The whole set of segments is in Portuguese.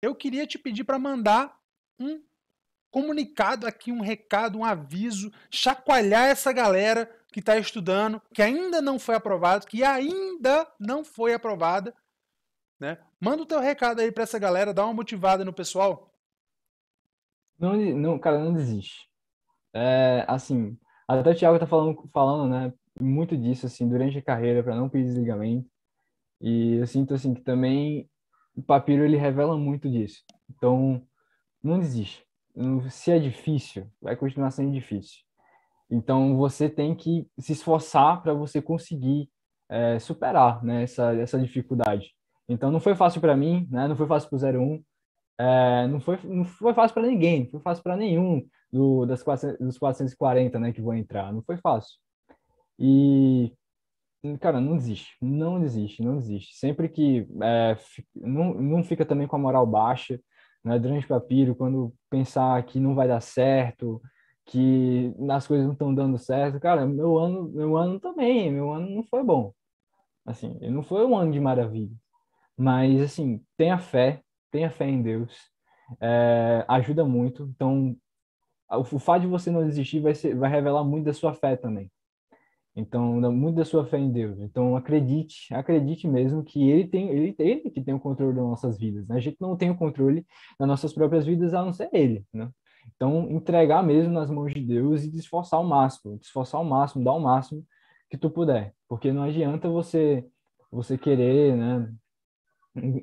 eu queria te pedir para mandar um comunicado aqui, um recado, um aviso, chacoalhar essa galera que está estudando, que ainda não foi aprovado, que ainda não foi aprovada, né? Manda o teu recado aí para essa galera, dá uma motivada no pessoal. Não, não cara, não desiste. É, assim, até o Thiago tá falando, falando, né, muito disso, assim, durante a carreira, para não pedir desligamento. E eu sinto, assim, que também o papiro ele revela muito disso. Então, não desiste. Se é difícil, vai continuar sendo difícil. Então, você tem que se esforçar para você conseguir é, superar né, essa, essa dificuldade. Então, não foi fácil para mim, né? não foi fácil para o 01, é, não, foi, não foi fácil para ninguém, não foi fácil para nenhum do, das 400, dos 440 né, que vão entrar, não foi fácil. E Cara, não desiste, não desiste, não desiste. Sempre que é, não, não fica também com a moral baixa, né? Durante o papiro, quando pensar que não vai dar certo, que as coisas não estão dando certo, cara, meu ano, meu ano também, meu ano não foi bom. Assim, não foi um ano de maravilha. Mas, assim, tenha fé, tenha fé em Deus, é, ajuda muito. Então, o fato de você não desistir vai, ser, vai revelar muito da sua fé também. Então, muito da sua fé em Deus. Então, acredite, acredite mesmo que Ele tem, Ele, ele que tem o controle das nossas vidas. Né? A gente não tem o controle das nossas próprias vidas a não ser Ele, né? Então, entregar mesmo nas mãos de Deus e esforçar o máximo, esforçar o máximo, dar o máximo que tu puder, porque não adianta você você querer, né,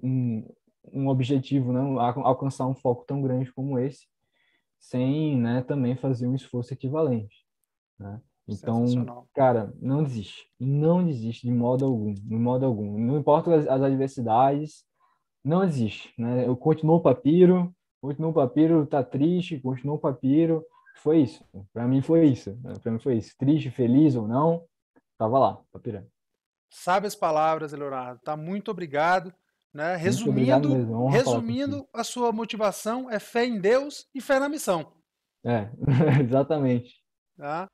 um, um objetivo, né, alcançar um foco tão grande como esse, sem, né, também fazer um esforço equivalente, né? Então, cara, não desiste. Não desiste de modo algum, de modo algum. Não importa as, as adversidades, não desiste, né? Eu continuo o papiro, continuo o papiro, tá triste, continuo o papiro. Foi isso. Para mim foi isso. Né? Para mim foi isso. Triste, feliz ou não, tava lá, papirando. Sabe as palavras, Eleonardo. Tá muito obrigado, né? Resumindo, obrigado é resumindo, a sua motivação é fé em Deus e fé na missão. É, exatamente. Tá?